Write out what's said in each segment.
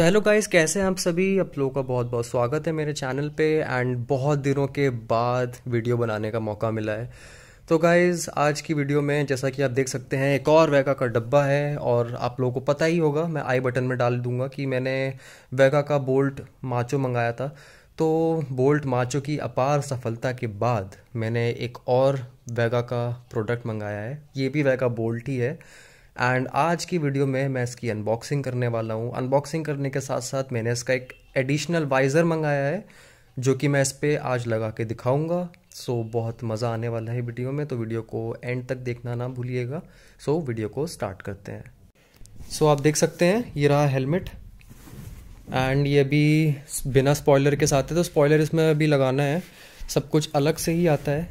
so hello guys कैसे हैं आप सभी आप लोगों का बहुत बहुत स्वागत है मेरे चैनल पे एंड बहुत दिनों के बाद वीडियो बनाने का मौका मिला है तो गाइस आज की वीडियो में जैसा कि आप देख सकते हैं एक और वेगा का डब्बा है और आप लोगों को पता ही होगा मैं आई बटन में डाल दूंगा कि मैंने वेगा का बोल्ट माचो मंगाया था तो बोल्ट माचो की अपार सफलता के बाद मैंने एक और वेगा का प्रोडक्ट मंगाया है ये भी वेगा बोल्ट ही है एंड आज की वीडियो में मैं इसकी अनबॉक्सिंग करने वाला हूँ अनबॉक्सिंग करने के साथ साथ मैंने इसका एक एडिशनल वाइज़र मंगाया है जो कि मैं इस पर आज लगा के दिखाऊंगा सो so, बहुत मज़ा आने वाला है वीडियो में तो वीडियो को एंड तक देखना ना भूलिएगा सो so, वीडियो को स्टार्ट करते हैं सो so, आप देख सकते हैं ये रहा हेलमेट एंड ये अभी बिना स्पॉयलर के साथ है तो स्पॉयलर इसमें अभी लगाना है सब कुछ अलग से ही आता है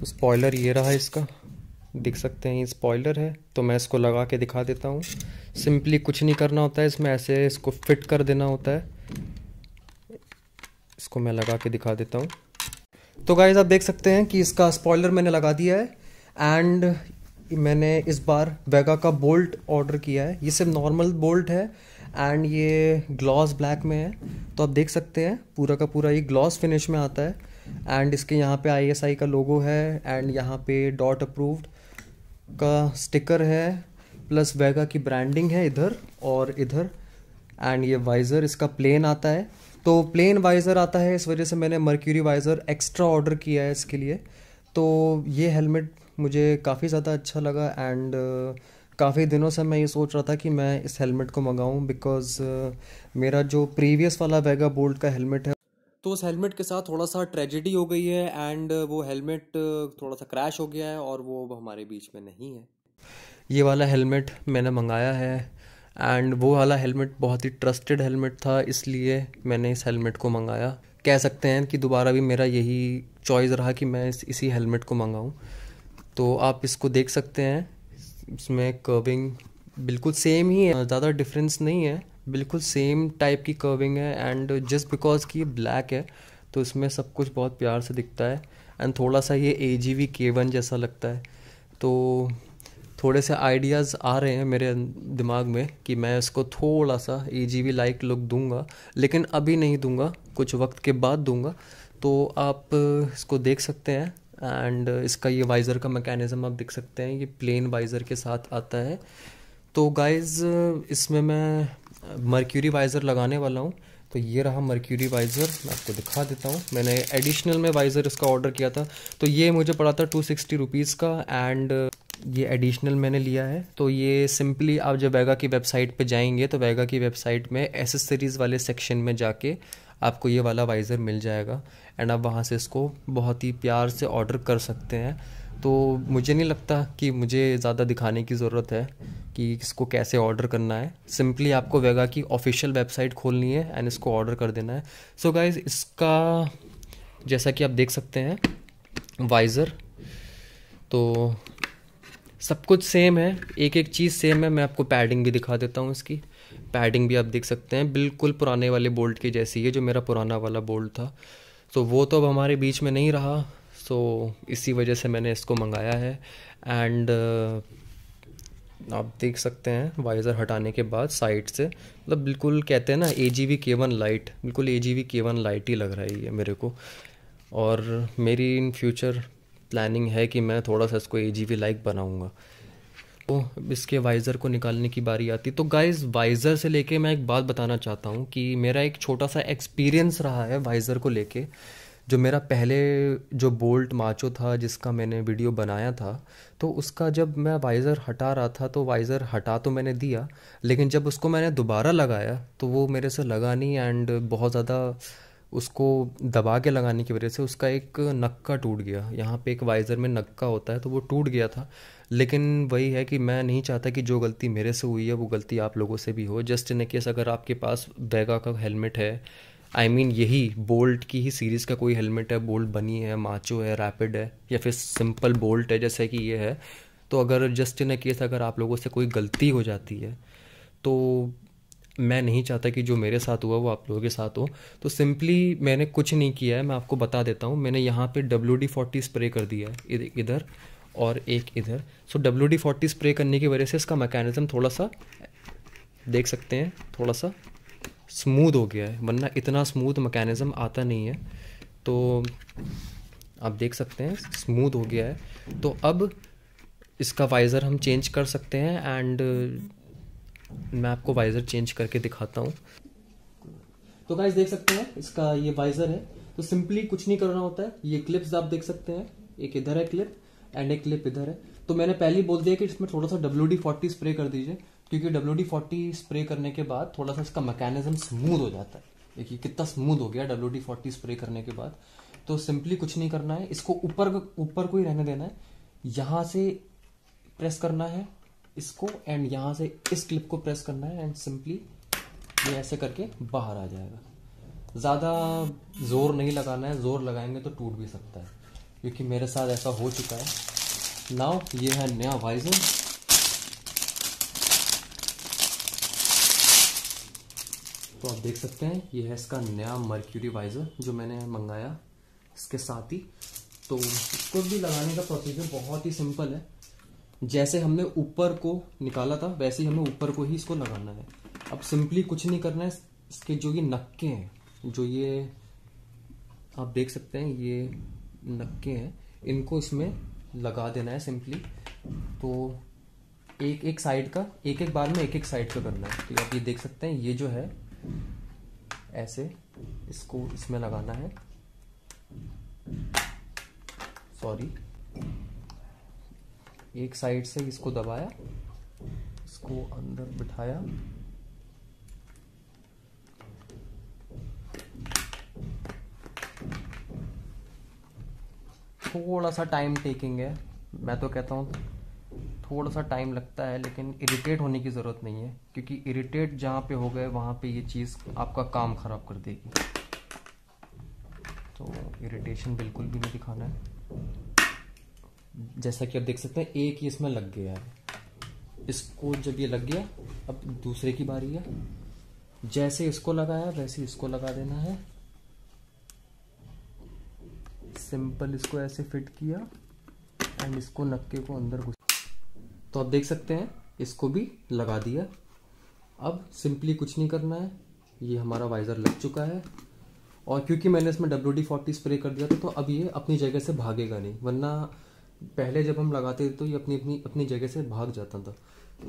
तो स्पॉयलर ये रहा इसका देख सकते हैं ये स्पॉयलर है तो मैं इसको लगा के दिखा देता हूँ सिंपली कुछ नहीं करना होता है इसमें ऐसे इसको फिट कर देना होता है इसको मैं लगा के दिखा देता हूँ तो गाइज आप देख सकते हैं कि इसका स्पॉयलर मैंने लगा दिया है एंड मैंने इस बार वेगा का बोल्ट ऑर्डर किया है ये सिर्फ नॉर्मल बोल्ट है एंड ये ग्लॉस ब्लैक में है तो आप देख सकते हैं पूरा का पूरा ये ग्लॉस फिनिश में आता है एंड इसके यहाँ पे आईएसआई का लोगो है एंड यहाँ पे डॉट अप्रूव्ड का स्टिकर है प्लस वेगा की ब्रांडिंग है इधर और इधर एंड ये वाइज़र इसका प्लेन आता है तो प्लेन वाइज़र आता है इस वजह से मैंने मर्क्यूरी वाइज़र एक्स्ट्रा ऑर्डर किया है इसके लिए तो ये हेलमेट मुझे काफ़ी ज़्यादा अच्छा लगा एंड uh, काफ़ी दिनों से मैं ये सोच रहा था कि मैं इस हेलमेट को मंगाऊं बिकॉज़ uh, मेरा जो प्रीवियस वाला वेगा बोल्ट का हेलमेट है तो उस हेलमेट के साथ थोड़ा सा ट्रेजेडी हो गई है एंड वो हेलमेट थोड़ा सा क्रैश हो गया है और वो हमारे बीच में नहीं है ये वाला हेलमेट मैंने मंगाया है एंड वो वाला हेलमेट बहुत ही ट्रस्टेड हेलमेट था इसलिए मैंने इस हेलमेट को मंगाया कह सकते हैं कि दोबारा भी मेरा यही चॉइस रहा कि मैं इस इसी हेलमेट को मंगाऊं तो आप इसको देख सकते हैं इसमें कर्विंग बिल्कुल सेम ही है ज़्यादा डिफरेंस नहीं है बिल्कुल सेम टाइप की कर्विंग है एंड जस्ट बिकॉज कि ये ब्लैक है तो इसमें सब कुछ बहुत प्यार से दिखता है एंड थोड़ा सा ये ए जी वी के वन जैसा लगता है तो थोड़े से आइडियाज़ आ रहे हैं मेरे अं-, दिमाग में कि मैं इसको थोड़ा सा A G V like look दूंगा लेकिन अभी नहीं दूंगा कुछ वक्त के बाद दूंगा तो आप इसको देख सकते हैं एंड इसका ये वाइज़र का मैकेनिज़्म आप देख सकते हैं ये प्लेन वाइज़र के साथ आता है तो गाइज़ इसमें मैं मर्क्यूरी वाइज़र लगाने वाला हूँ तो ये रहा मर्क्यूरी वाइज़र मैं आपको दिखा देता हूँ मैंने एडिशनल में वाइज़र इसका ऑर्डर किया था तो ये मुझे पड़ा था टू सिक्सटी रुपीज़ का एंड ये एडिशनल मैंने लिया है तो ये सिंपली आप जब वेगा की वेबसाइट पे जाएंगे तो वेगा की वेबसाइट में एसेसरीज़ वाले सेक्शन में जाके आपको ये वाला वाइज़र मिल जाएगा एंड आप वहाँ से इसको बहुत ही प्यार से ऑर्डर कर सकते हैं तो मुझे नहीं लगता कि मुझे ज़्यादा दिखाने की ज़रूरत है कि इसको कैसे ऑर्डर करना है सिंपली आपको वेगा की ऑफिशियल वेबसाइट खोलनी है एंड इसको ऑर्डर कर देना है सो so गाइज इसका जैसा कि आप देख सकते हैं वाइज़र तो सब कुछ सेम है एक एक चीज़ सेम है मैं आपको पैडिंग भी दिखा देता हूँ इसकी पैडिंग भी आप देख सकते हैं बिल्कुल पुराने वाले बोल्ट के जैसी है जो मेरा पुराना वाला बोल्ट था तो वो तो अब हमारे बीच में नहीं रहा सो तो so, इसी वजह से मैंने इसको मंगाया है एंड uh, आप देख सकते हैं वाइज़र हटाने के बाद साइड से मतलब बिल्कुल कहते हैं ना A G V K one light बिल्कुल A G V K one light ही लग रहा है ये मेरे को और मेरी इन फ्यूचर प्लानिंग है कि मैं थोड़ा सा इसको ए जी वी लाइक बनाऊँगा तो इसके वाइज़र को निकालने की बारी आती तो गाइज वाइज़र से लेके मैं एक बात बताना चाहता हूँ कि मेरा एक छोटा सा एक्सपीरियंस रहा है वाइज़र को लेके जो मेरा पहले जो बोल्ट माचो था जिसका मैंने वीडियो बनाया था तो उसका जब मैं वाइज़र हटा रहा था तो वाइज़र हटा तो मैंने दिया लेकिन जब उसको मैंने दोबारा लगाया तो वो मेरे से लगा नहीं एंड बहुत ज़्यादा उसको दबा के लगाने की वजह से उसका एक नक्का टूट गया यहाँ पे एक वाइज़र में नक्का होता है तो वो टूट गया था लेकिन वही है कि मैं नहीं चाहता कि जो गलती मेरे से हुई है वो गलती आप लोगों से भी हो जस्ट इन केस अगर आपके पास वैगा का हेलमेट है आई I मीन mean, यही बोल्ट की ही सीरीज़ का कोई हेलमेट है बोल्ट बनी है माचो है रैपिड है या फिर सिंपल बोल्ट है जैसे कि ये है तो अगर जस्ट इन केस अगर आप लोगों से कोई गलती हो जाती है तो मैं नहीं चाहता कि जो मेरे साथ हुआ वो आप लोगों के साथ हो तो सिंपली मैंने कुछ नहीं किया है मैं आपको बता देता हूँ मैंने यहाँ पे डब्ल्यू डी फोर्टी स्प्रे कर दिया है इधर और एक इधर so W D forty spray करने की वजह से इसका मैकेनिज़्म थोड़ा सा देख सकते हैं थोड़ा सा स्मूथ हो गया है वरना इतना स्मूथ मैकेनिज़्म आता नहीं है तो आप देख सकते हैं स्मूथ हो गया है तो अब इसका वाइज़र हम चेंज कर सकते हैं एंड मैं आपको वाइज़र चेंज करके दिखाता हूँ तो गाइज देख सकते हैं इसका ये वाइज़र है तो सिंपली कुछ नहीं करना होता है ये क्लिप्स आप देख सकते हैं एक इधर है क्लिप एंड एक क्लिप इधर है तो मैंने पहले ही बोल दिया कि इसमें थोड़ा सा डब्ल्यू डी फोर्टी स्प्रे कर दीजिए क्योंकि डब्ल्यू डी फोर्टी स्प्रे करने के बाद थोड़ा सा इसका मैकेनिज्म स्मूथ हो जाता है देखिए कितना स्मूथ हो गया डब्ल्यू डी फोर्टी स्प्रे करने के बाद तो सिंपली कुछ नहीं करना है इसको ऊपर ऊपर को ही रहने देना है यहां से प्रेस करना है इसको एंड यहां से इस क्लिप को प्रेस करना है एंड सिंपली ये ऐसे करके बाहर आ जाएगा ज़्यादा ज़ोर नहीं लगाना है ज़ोर लगाएंगे तो टूट भी सकता है क्योंकि मेरे साथ ऐसा हो चुका है नाव ये है नया वाइजर तो आप देख सकते हैं ये है इसका नया मर्क्यूरी वाइजर जो मैंने मंगाया इसके साथ ही तो इसको भी लगाने का प्रोसीजर बहुत ही सिंपल है जैसे हमने ऊपर को निकाला था वैसे ही हमें ऊपर को ही इसको लगाना है अब सिंपली कुछ नहीं करना है इसके जो ये नक्के हैं जो ये आप देख सकते हैं ये नक्के हैं इनको इसमें लगा देना है सिंपली तो एक एक साइड का एक एक बार में एक एक साइड का करना है तो आप ये देख सकते हैं ये जो है ऐसे इसको इसमें लगाना है सॉरी एक साइड से इसको दबाया इसको अंदर बिठाया थोड़ा सा टाइम टेकिंग है मैं तो कहता हूँ थोड़ा सा टाइम लगता है लेकिन इरिटेट होने की ज़रूरत नहीं है क्योंकि इरिटेट जहाँ पे हो गए वहाँ पे ये चीज़ आपका काम ख़राब कर देगी तो इरिटेशन बिल्कुल भी नहीं दिखाना है जैसा कि आप देख सकते हैं एक ही इसमें लग गया है इसको जब ये लग गया अब दूसरे की बारी है जैसे इसको लगाया वैसे इसको लगा देना है सिंपल इसको ऐसे फिट किया एंड इसको नक्के को अंदर घुस तो आप देख सकते हैं इसको भी लगा दिया अब सिंपली कुछ नहीं करना है ये हमारा वाइज़र लग चुका है और क्योंकि मैंने इसमें डब्ल्यू डी फोर्टी स्प्रे कर दिया था तो अब ये अपनी जगह से भागेगा नहीं वरना पहले जब हम लगाते थे तो ये अपनी अपनी अपनी जगह से भाग जाता था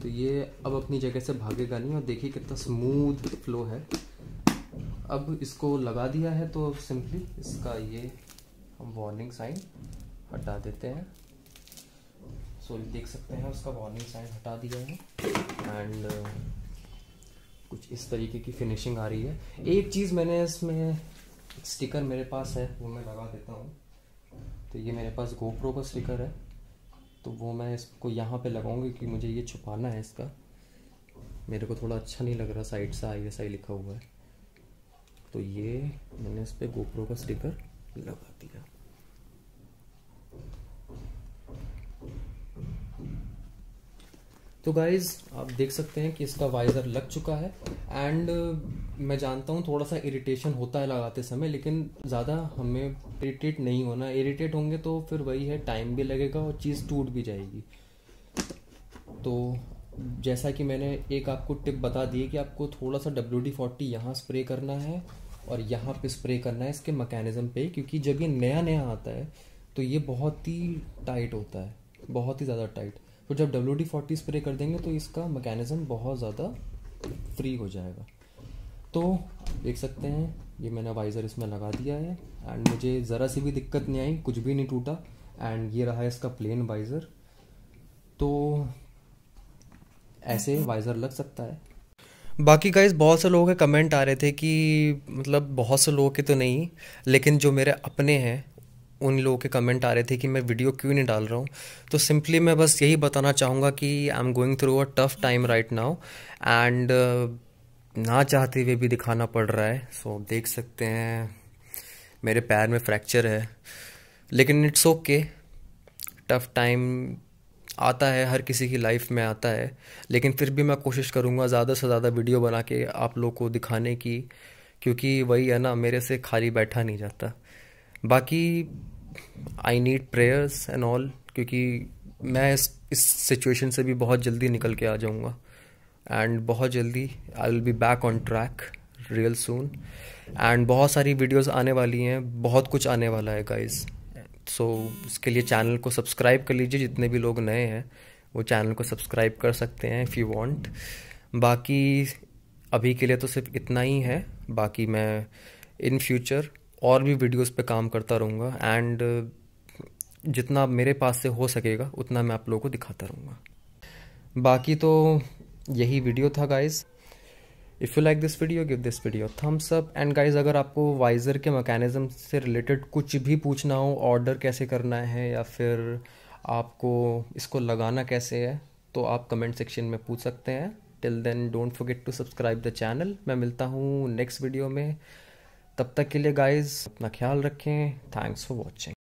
तो ये अब अपनी जगह से भागेगा नहीं और देखिए कितना स्मूथ फ्लो है अब इसको लगा दिया है तो सिंपली इसका ये हम वार्निंग साइन हटा देते हैं सो so, देख सकते हैं उसका वार्निंग साइन हटा दिया है एंड uh, कुछ इस तरीके की फिनिशिंग आ रही है एक चीज़ मैंने इसमें स्टिकर मेरे पास है वो मैं लगा देता हूँ तो ये मेरे पास गोप्रो का स्टिकर है तो वो मैं इसको यहाँ पे लगाऊंगी क्योंकि मुझे ये छुपाना है इसका मेरे को थोड़ा अच्छा नहीं लग रहा साइड से सा, आई एस आई लिखा हुआ है तो ये मैंने इस पर गोप्रो का स्टिकर लगा दिया तो गाइज आप देख सकते हैं कि इसका वाइज़र लग चुका है एंड uh, मैं जानता हूँ थोड़ा सा इरिटेशन होता है लगाते समय लेकिन ज़्यादा हमें इरिटेट नहीं होना इरिटेट होंगे तो फिर वही है टाइम भी लगेगा और चीज़ टूट भी जाएगी तो जैसा कि मैंने एक आपको टिप बता दी कि आपको थोड़ा सा डब्ल्यू डी फोर्टी यहाँ स्प्रे करना है और यहाँ पे स्प्रे करना है इसके मकैनिज़म पे क्योंकि जब ये नया नया आता है तो ये बहुत ही टाइट होता है बहुत ही ज़्यादा टाइट तो जब डब्ल्यू डी फोर्टी स्प्रे कर देंगे तो इसका मैकेनिज़्म बहुत ज़्यादा फ्री हो जाएगा तो देख सकते हैं ये मैंने वाइज़र इसमें लगा दिया है एंड मुझे ज़रा सी भी दिक्कत नहीं आई कुछ भी नहीं टूटा एंड ये रहा इसका प्लेन वाइज़र तो ऐसे वाइज़र लग सकता है बाकी गाइज बहुत से लोगों के कमेंट आ रहे थे कि मतलब बहुत से लोगों के तो नहीं लेकिन जो मेरे अपने हैं उन लोगों के कमेंट आ रहे थे कि मैं वीडियो क्यों नहीं डाल रहा हूँ तो सिंपली मैं बस यही बताना चाहूँगा कि I am going through a tough time right now and ना चाहते हुए भी दिखाना पड़ रहा है सो so, देख सकते हैं मेरे पैर में फ्रैक्चर है लेकिन इट्स ओके टफ टाइम आता है हर किसी की लाइफ में आता है लेकिन फिर भी मैं कोशिश करूँगा ज़्यादा से ज़्यादा वीडियो बना के आप लोग को दिखाने की क्योंकि वही है ना मेरे से खाली बैठा नहीं जाता बाकी I need prayers and all क्योंकि मैं इस इस सिचुएशन से भी बहुत जल्दी निकल के आ जाऊँगा एंड बहुत जल्दी I will be back on track real soon and बहुत सारी वीडियोस आने वाली हैं बहुत कुछ आने वाला है गाइस सो so, इसके लिए चैनल को सब्सक्राइब कर लीजिए जितने भी लोग नए हैं वो चैनल को सब्सक्राइब कर सकते हैं इफ़ यू वांट बाकी अभी के लिए तो सिर्फ इतना ही है बाकी मैं इन फ्यूचर और भी वीडियोस पे काम करता रहूँगा एंड uh, जितना मेरे पास से हो सकेगा उतना मैं आप लोगों को दिखाता रहूँगा बाकी तो यही वीडियो था guys if you like this video give this video thumbs up and guys अगर आपको वाइजर के मैकेनिज्म से रिलेटेड कुछ भी पूछना हो ऑर्डर कैसे करना है या फिर आपको इसको लगाना कैसे है तो आप कमेंट सेक्शन में पूछ सकते हैं till then don't forget to subscribe the channel मैं मिलता हूँ नेक्स्ट वीडियो में तब तक के लिए गाइज अपना ख्याल रखें थैंक्स फॉर वॉचिंग